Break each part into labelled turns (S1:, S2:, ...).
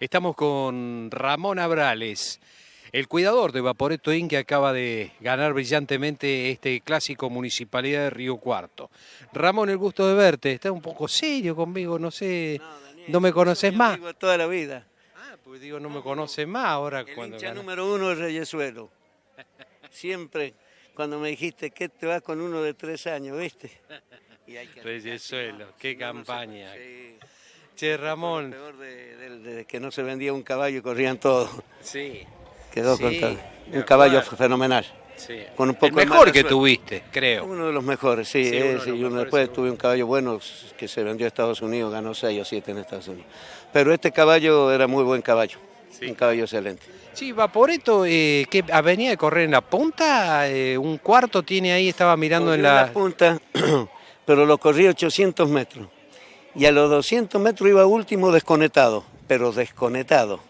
S1: Estamos con Ramón Abrales, el cuidador de Vaporeto Inc. que acaba de ganar brillantemente este clásico Municipalidad de Río Cuarto. Ramón, el gusto de verte. Estás un poco serio conmigo, no sé, no, ¿no me conoces más.
S2: toda la vida.
S1: Ah, pues digo, no, me conoces más ahora. El cuando hincha
S2: número uno es Reyesuelo. Siempre, cuando me dijiste que te vas con uno de tres años, ¿viste?
S1: Reyesuelo, qué campaña.
S2: Che, Ramón. peor de, que no se vendía un caballo y corrían todos. Sí. Quedó con tal. Un caballo fenomenal. Sí. Con un poco mejor que tuviste, creo. Uno de los mejores, sí. después tuve un caballo bueno que se vendió a Estados Unidos, ganó 6 o 7 en Estados Unidos. Pero este caballo era muy buen caballo. Un caballo excelente.
S1: Sí, Vaporeto, eh, que venía de
S2: correr en la punta, eh, un cuarto tiene ahí, estaba mirando en la... en la punta, pero lo corrí 800 metros y a los 200 metros iba último desconectado, pero desconectado.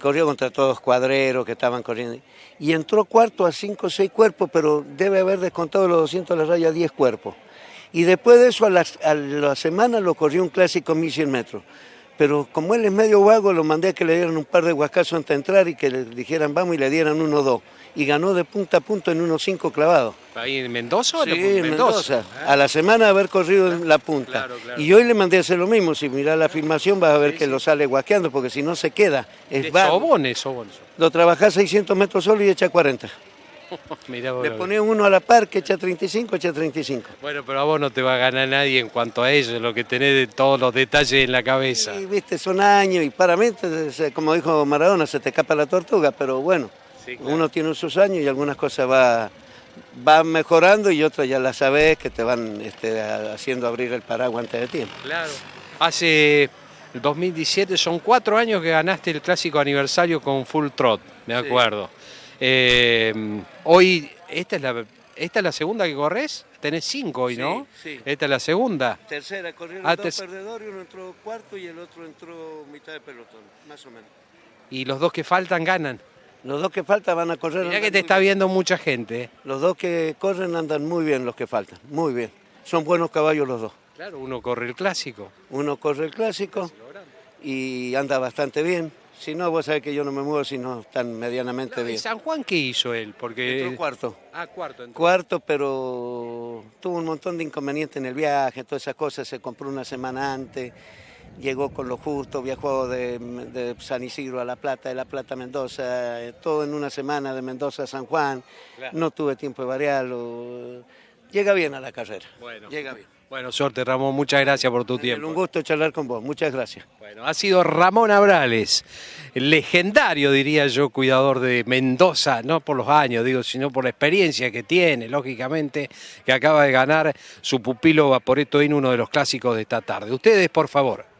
S2: Corrió contra todos cuadreros que estaban corriendo. Y entró cuarto a 5 o 6 cuerpos, pero debe haber descontado los 200 de la raya a 10 cuerpos. Y después de eso, a la, a la semana lo corrió un clásico 1100 metros pero como él es medio vago, lo mandé a que le dieran un par de huascazos antes de entrar y que le dijeran vamos y le dieran uno dos. Y ganó de punta a punto en unos cinco clavados. ¿Ahí en
S1: Mendoza? Sí, en Mendoza.
S2: A la semana de haber corrido en la punta. Y hoy le mandé a hacer lo mismo. Si mirás la filmación vas a ver que lo sale huasqueando porque si no se queda. Es
S1: Sobones,
S2: Lo trabajás 600 metros solo y echa 40.
S1: Le pones
S2: uno a la par que echa 35, echa 35.
S1: Bueno, pero a vos no te va a ganar nadie en cuanto a eso, lo que tenés de todos los detalles en la cabeza. Sí,
S2: viste, son años y para mí, como dijo Maradona, se te escapa la tortuga, pero bueno, uno tiene sus años y algunas cosas va, van mejorando y otras ya las sabes que te van este, haciendo abrir el paraguas antes de tiempo. Claro. Hace el 2017 son
S1: cuatro años que ganaste el clásico aniversario con Full Trot, me acuerdo. Eh, hoy, esta es la esta es la segunda que corres, tenés cinco hoy, ¿no? Sí. Esta es la segunda.
S2: Tercera, corrieron ah, dos perdedores, uno entró cuarto y el otro entró mitad de pelotón, más o menos. ¿Y los dos que faltan ganan? Los dos que faltan van a correr. Mirá que te está viendo mucha gente. Eh. Los dos que corren andan muy bien, los que faltan, muy bien. Son buenos caballos los dos. Claro, uno corre el clásico. Uno corre el clásico y anda bastante bien. Si no, vos sabés que yo no me muevo sino tan medianamente bien. ¿Y San Juan qué hizo él? Porque... Entró cuarto. Ah, cuarto. Cuarto, pero tuvo un montón de inconvenientes en el viaje, todas esas cosas. Se compró una semana antes, llegó con lo justo, viajó de, de San Isidro a La Plata, de La Plata a Mendoza, eh, todo en una semana de Mendoza a San Juan. No tuve tiempo de variarlo. Llega bien a la carrera. Bueno. Llega bien.
S1: Bueno, suerte Ramón, muchas gracias por tu tiempo. Un gusto charlar con vos, muchas gracias.
S2: Bueno, ha sido Ramón
S1: Abrales, legendario diría yo, cuidador de Mendoza, no por los años, digo, sino por la experiencia que tiene, lógicamente, que acaba de ganar su pupilo Vaporeto en uno de los clásicos de esta tarde. Ustedes, por favor.